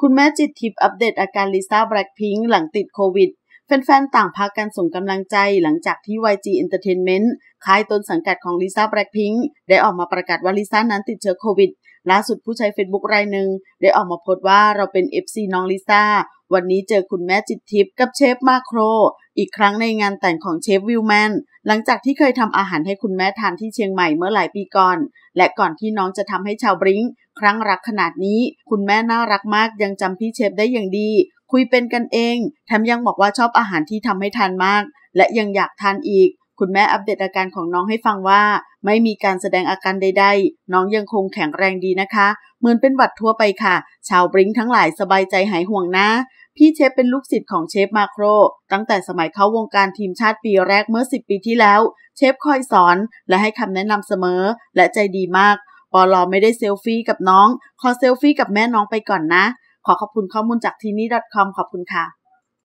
คุณแม่จิตทิพย์อัปเดตอาการลิซ่าแบล็คพิงค์หลังติดโควิด แฟนๆ ต่างพากันส่งกำลังใจหลังจากที่ YG Entertainment ค่ายต้นสังกัดของลิซ่าแบล็คพิงค์ได้ออกมาประกาศว่าลิซ่านั้นติดเชื้อโควิดล่าสุดผู้ใช้ Facebook รายหนึ่งได้ออกมาโพสต์ว่าเราเป็น FC น้องลิซ่าวันนี้เจอคุณแม่จิตทิพย์กับเชฟมาโครอีกครั้งในงานแต่งของเชฟวิลแมนหลังจากที่เคยทำอาหารให้คุณแม่ทานที่เชียงใหม่เมื่อหลายปีก่อน และก่อนที่น้องจะทำให้ชาวบริง้งครั้งรักขนาดนี้ คุณแม่น่ารักมากยังจำพี่เชฟได้อย่างดี คุยเป็นกันเองแถมยังบอกว่าชอบอาหารที่ทำให้ทานมากและยังอยากทานอีกคุณแม่อัปเดตอาการของน้องให้ฟังว่าไม่มีการแสดงอาการใดๆ น้องยังคงแข็งแรงดีนะคะ เหมือนเป็นหวัดทั่วไปค่ะ ชาวบริ้งทั้งหลายสบายใจหายห่วงนะ พี่เชฟเป็นลูกศิษย์ของเชฟมาโคร ตั้งแต่สมัยเข้าวงการทีมชาติปีแรกเมื่อ 10 ปีที่แล้ว เชฟคอยสอน และให้คำแนะนำเสมอและใจดีมากปอลอไม่ได้เซลฟี่กับน้อง ขอเซลฟี่กับแม่น้องไปก่อนนะ ขอขอบคุณข้อมูลจากทีนี้ .com ขอบคุณค่ะ